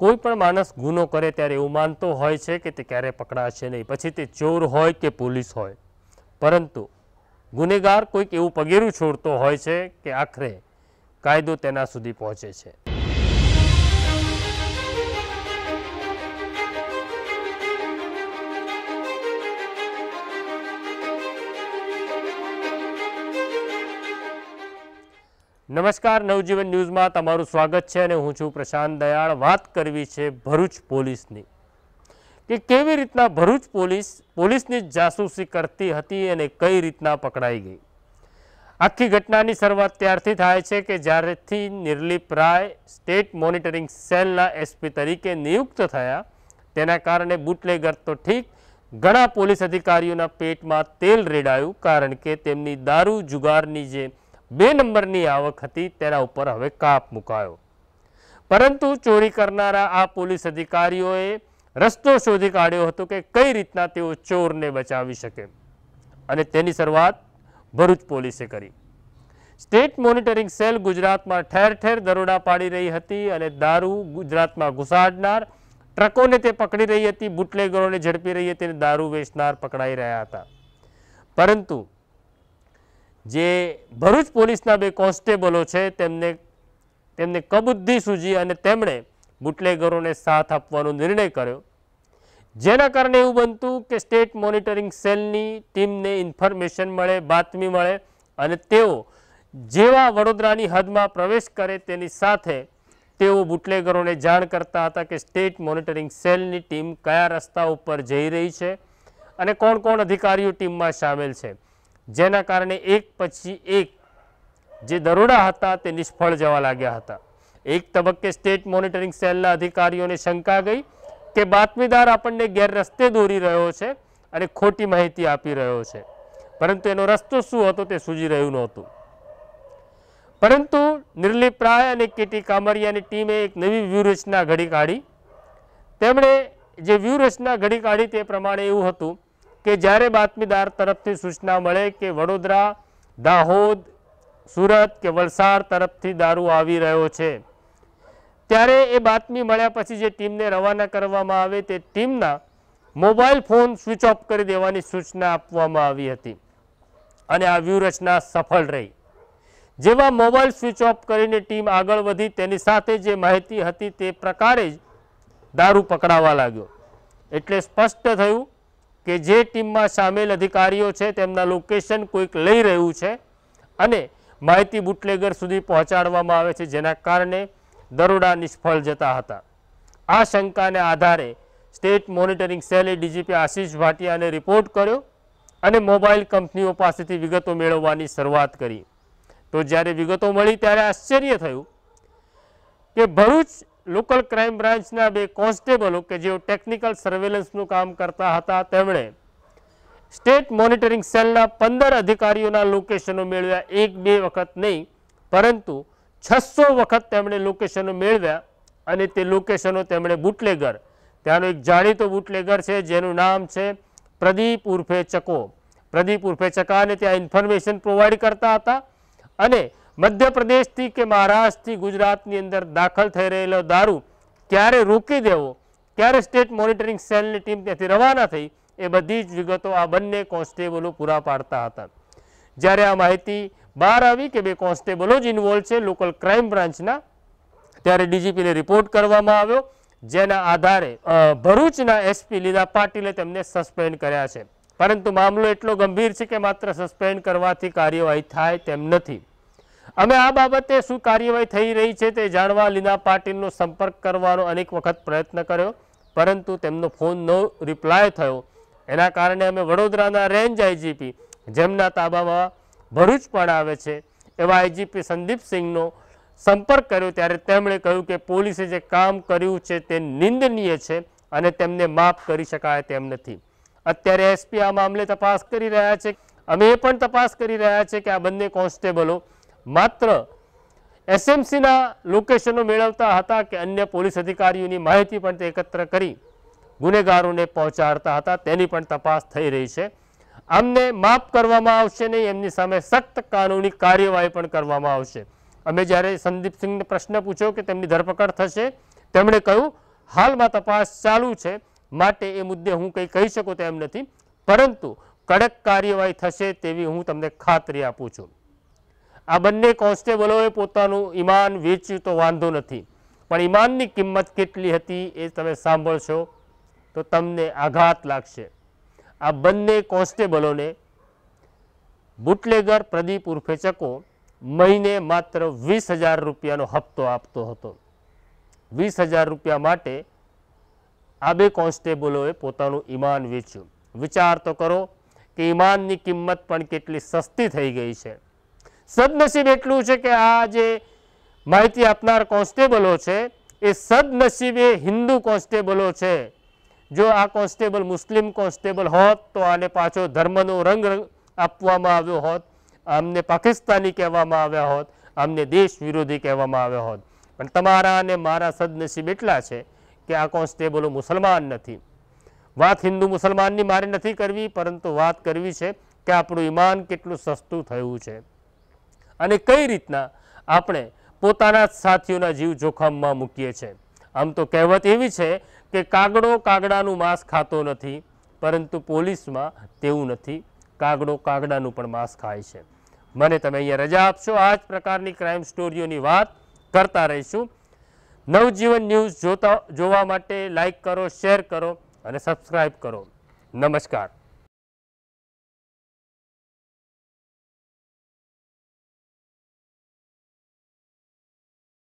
કોઈ પણ માણસ ગુનો કરે ત્યારે એવું માનતો હોય છે કે તે ક્યારે પકડાશે નહીં પછી તે ચોર હોય કે પોલીસ હોય પરંતુ ગુનેગાર કોઈક એવું પગેરું છોડતો હોય છે કે આખરે કાયદો તેના સુધી પહોંચે છે નમસ્કાર નવજીવન ન્યૂઝમાં તમારું સ્વાગત છે અને હું છું પ્રશાંત દયાળ વાત કરવી છે ભરૂચ પોલીસની કે કેવી રીતના ભરૂચ પોલીસ પોલીસની જાસૂસી કરતી હતી અને કઈ રીતના પકડાઈ ગઈ આખી ઘટનાની શરૂઆત ત્યારથી થાય છે કે જ્યારેથી નિર્લીપ રાય સ્ટેટ મોનિટરિંગ સેલના એસપી તરીકે નિયુક્ત થયા તેના કારણે બુટલેગર તો ઠીક ઘણા પોલીસ અધિકારીઓના પેટમાં તેલ રેડાયું કારણ કે તેમની દારૂ જુગારની જે બે નંબરની આવક હતી તેના ઉપર હવે કાપ મુકાયો પરંતુ ચોરી કરનારા આ પોલીસ અધિકારીઓએ રસ્તો શોધી કાઢ્યો હતો કે કઈ રીતના તેઓ ચોરને બચાવી શકે અને તેની શરૂઆત ભરૂચ પોલીસે કરી સ્ટેટ મોનિટરિંગ સેલ ગુજરાતમાં ઠેર ઠેર દરોડા પાડી રહી હતી અને દારૂ ગુજરાતમાં ઘુસાડનાર ટ્રકોને તે પકડી રહી હતી બુટલેગરોને ઝડપી રહી હતી અને દારૂ વેચનાર પકડાઈ રહ્યા હતા પરંતુ જે ભરૂચ પોલીસના બે કોન્સ્ટેબલો છે તેમને તેમને કબુદ્ધિ સૂજી અને તેમણે બુટલેગરોને સાથ આપવાનો નિર્ણય કર્યો જેના કારણે એવું બનતું કે સ્ટેટ મોનિટરિંગ સેલની ટીમને ઇન્ફોર્મેશન મળે બાતમી મળે અને તેઓ જેવા વડોદરાની હદમાં પ્રવેશ કરે તેની સાથે તેઓ બુટલેગરોને જાણ કરતા હતા કે સ્ટેટ મોનિટરિંગ સેલની ટીમ કયા રસ્તા ઉપર જઈ રહી છે અને કોણ કોણ અધિકારીઓ ટીમમાં સામેલ છે જેના કારણે એક પછી એક જે દરોડા હતા તે નિષ્ફળ જવા લાગ્યા હતા એક તબક્કે સ્ટેટ મોનિટરિંગ સેલના અધિકારીઓને શંકા ગઈ કે બાતમીદાર આપણને ગેરરસ્તે દોરી રહ્યો છે અને ખોટી માહિતી આપી રહ્યો છે પરંતુ એનો રસ્તો શું હતો તે સૂજી રહ્યું નહોતું પરંતુ નિર્લિપ રાય અને કેટી કામરિયાની ટીમે એક નવી વ્યૂહરચના ઘડી કાઢી તેમણે જે વ્યૂહરચના ઘડી કાઢી તે પ્રમાણે એવું હતું કે જ્યારે બાતમીદાર તરફથી સૂચના મળે કે વડોદરા દાહોદ સુરત કે વલસાડ તરફથી દારૂ આવી રહ્યો છે ત્યારે એ બાતમી મળ્યા પછી જે ટીમને રવાના કરવામાં આવે તે ટીમના મોબાઈલ ફોન સ્વિચ ઓફ કરી દેવાની સૂચના આપવામાં આવી હતી અને આ વ્યૂહરચના સફળ રહી જેવા મોબાઈલ સ્વિચ ઓફ કરીને ટીમ આગળ વધી તેની સાથે જે માહિતી હતી તે પ્રકારે જ દારૂ પકડાવા લાગ્યો એટલે સ્પષ્ટ થયું કે જે ટીમમાં સામેલ અધિકારીઓ છે તેમના લોકેશન કોઈક લઈ રહ્યું છે અને માહિતી બુટલેગર સુધી પહોંચાડવામાં આવે છે જેના કારણે દરોડા નિષ્ફળ જતા હતા આ શંકાને આધારે સ્ટેટ મોનિટરિંગ સેલે ડીજીપી આશીષ ભાટિયાને રિપોર્ટ કર્યો અને મોબાઈલ કંપનીઓ પાસેથી વિગતો મેળવવાની શરૂઆત કરી તો જ્યારે વિગતો મળી ત્યારે આશ્ચર્ય થયું કે ભરૂચ લોકલ ક્રાઇમ બ્રાન્ચના બે કોન્સ્ટેબલો કે જેઓ ટેકનિકલ સર્વેલન્સનું કામ કરતા હતા તેમણે સ્ટેટ મોનિટરિંગ સેલના પંદર અધિકારીઓના લોકેશનો મેળવ્યા એક બે વખત નહીં પરંતુ છસો વખત તેમણે લોકેશનો મેળવ્યા અને તે લોકેશનો તેમણે બુટલેગર ત્યાંનો એક જાણીતો બુટલેગર છે જેનું નામ છે પ્રદીપ ઉર્ફે ચકો પ્રદીપ ઉર્ફે ચકાને ત્યાં ઇન્ફોર્મેશન પ્રોવાઈડ કરતા હતા અને મધ્યપ્રદેશથી કે મહારાષ્ટ્રથી ગુજરાતની અંદર દાખલ થઈ રહેલો દારૂ ક્યારે રોકી દેવો ક્યારે સ્ટેટ મોનિટરિંગ સેલની ટીમ ત્યાંથી રવાના થઈ એ બધી જ વિગતો આ બંને કોન્સ્ટેબલો પૂરા પાડતા હતા જ્યારે આ માહિતી બહાર આવી કે બે કોન્સ્ટેબલો જ ઇન્વોલ્વ છે લોકલ ક્રાઇમ બ્રાન્ચના ત્યારે ડીજીપીને રિપોર્ટ કરવામાં આવ્યો જેના આધારે ભરૂચના એસપી લીલા પાટીલે તેમને સસ્પેન્ડ કર્યા છે પરંતુ મામલો એટલો ગંભીર છે કે માત્ર સસ્પેન્ડ કરવાથી કાર્યવાહી થાય તેમ નથી અમે આ બાબતે શું કાર્યવાહી થઈ રહી છે તે જાણવા લીના પાટીલનો સંપર્ક કરવાનો અનેક વખત પ્રયત્ન કર્યો પરંતુ તેમનો ફોન નો રિપ્લાય થયો એના કારણે અમે વડોદરાના રેન્જ આઈજીપી જેમના તાબામાં ભરૂચ પણ આવે છે એવા આઈજીપી સંદીપસિંહનો સંપર્ક કર્યો ત્યારે તેમણે કહ્યું કે પોલીસે જે કામ કર્યું છે તે નિંદનીય છે અને તેમને માફ કરી શકાય તેમ નથી અત્યારે એસપી આ મામલે તપાસ કરી રહ્યા છે અમે એ પણ તપાસ કરી રહ્યા છે કે આ બંને કોન્સ્ટેબલો માત્ર એસએમસીના લોકેશનો મેળવતા હતા કે અન્ય પોલીસ અધિકારીઓની માહિતી પણ તે એકત્ર કરી ગુનેગારોને પહોંચાડતા હતા તેની પણ તપાસ થઈ રહી છે આમને માફ કરવામાં આવશે નહીં એમની સામે સખ્ત કાનૂની કાર્યવાહી પણ કરવામાં આવશે અમે જ્યારે સંદીપસિંહને પ્રશ્ન પૂછ્યો કે તેમની ધરપકડ થશે તેમણે કહ્યું હાલમાં તપાસ ચાલુ છે માટે એ મુદ્દે હું કંઈ કહી શકું તેમ નથી પરંતુ કડક કાર્યવાહી થશે તેવી હું તમને ખાતરી આપું છું આ બંને કોન્સ્ટેબલોએ પોતાનું ઈમાન વેચ્યું તો વાંધો નથી પણ ઈમાનની કિંમત કેટલી હતી એ તમે સાંભળશો તો તમને આઘાત લાગશે આ બંને કોન્સ્ટેબલોને બુટલેગર પ્રદીપ ઉર્ફે ચકો મહિને માત્ર વીસ હજાર રૂપિયાનો હપ્તો આપતો હતો વીસ હજાર રૂપિયા માટે આ બે કોન્સ્ટેબલોએ પોતાનું ઈમાન વેચ્યું વિચાર તો કરો કે ઈમાનની કિંમત પણ કેટલી સસ્તી થઈ ગઈ છે સદનસીબ એટલું છે કે આ જે માહિતી અપનાર કોન્સ્ટેબલો છે એ સદનસીબ હિન્દુ કોન્સ્ટેબલો છે જો આ કોન્સ્ટેબલ મુસ્લિમ કોન્સ્ટેબલ હોત તો આલેપાછો ધર્મને રંગ રંગ આપવામાં આવ્યો હોત આમને પાકિસ્તાની કહેવામાં આવ્યા હોત આમને દેશ વિરોધી કહેવામાં આવ્યો હોત પણ તમારા અને મારા સદનસીબ એટલા છે કે આ કોન્સ્ટેબલ મુસ્લમાન નથી વાત હિન્દુ મુસ્લમાનની મારે નથી કરવી પરંતુ વાત કરવી છે કે આપણો ઈમાન કેટલો સસ્તું થયું છે અને કઈ રીતના આપણે પોતાના સાથીઓના જીવ જોખમમાં મૂકીએ છીએ આમ તો કહેવત એવી છે કે કાગડો કાગડાનું માંસ ખાતો નથી પરંતુ પોલીસમાં તેવું નથી કાગડો કાગડાનું પણ માંસ ખાય છે મને તમે અહીંયા રજા આપશો આ જ પ્રકારની ક્રાઇમ સ્ટોરીઓની વાત કરતા રહીશું નવજીવન ન્યૂઝ જોતા જોવા માટે લાઇક કરો શેર કરો અને સબસ્ક્રાઈબ કરો નમસ્કાર